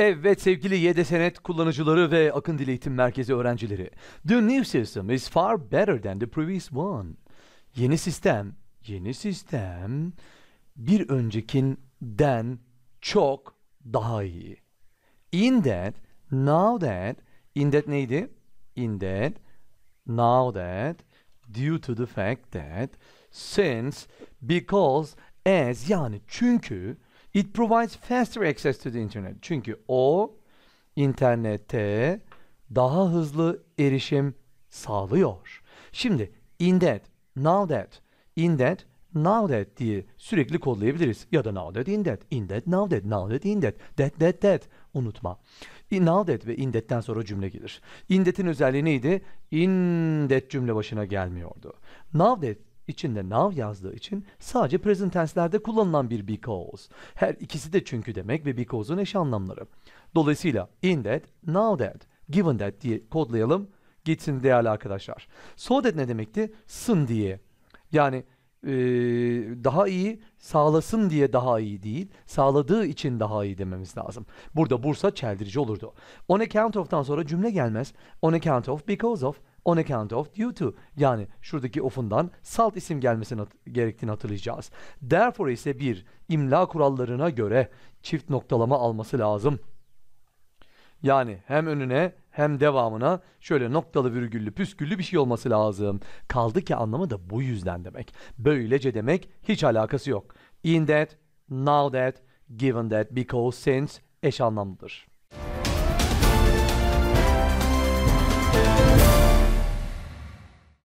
Evet sevgili YDSNet kullanıcıları ve Akın Dil Eğitim Merkezi öğrencileri. The new system is far better than the previous one. Yeni sistem, yeni sistem bir öncekinden çok daha iyi. In that, now that, in that neydi? In that, now that, due to the fact that, since, because, as yani çünkü It provides faster access to the internet. Çünkü o internete daha hızlı erişim sağlıyor. Şimdi in that, now that, in that, now that diye sürekli kodlayabiliriz. Ya da now that, in that, in that, now that, now that, in that, that, that, that. Unutma. In now that ve in that'ten sonra cümle gelir. In that'in özelliği neydi? In that cümle başına gelmiyordu. Now that İçinde now yazdığı için sadece present tense'lerde kullanılan bir because. Her ikisi de çünkü demek ve because'un eş anlamları. Dolayısıyla in that, now that, given that diye kodlayalım. Gitsin değerli arkadaşlar. So that ne demekti? Sın diye. Yani daha iyi sağlasın diye daha iyi değil, sağladığı için daha iyi dememiz lazım. Burada Bursa çeldirici olurdu. On account of'tan sonra cümle gelmez. On account of because of on account of due to yani şuradaki of'undan salt isim gelmesini gerektiğini hatırlayacağız. Therefore ise bir imla kurallarına göre çift noktalama alması lazım. Yani hem önüne hem devamına şöyle noktalı virgüllü püsküllü bir şey olması lazım. Kaldı ki anlamı da bu yüzden demek. Böylece demek hiç alakası yok. In that, now that, given that, because, since eş anlamlıdır.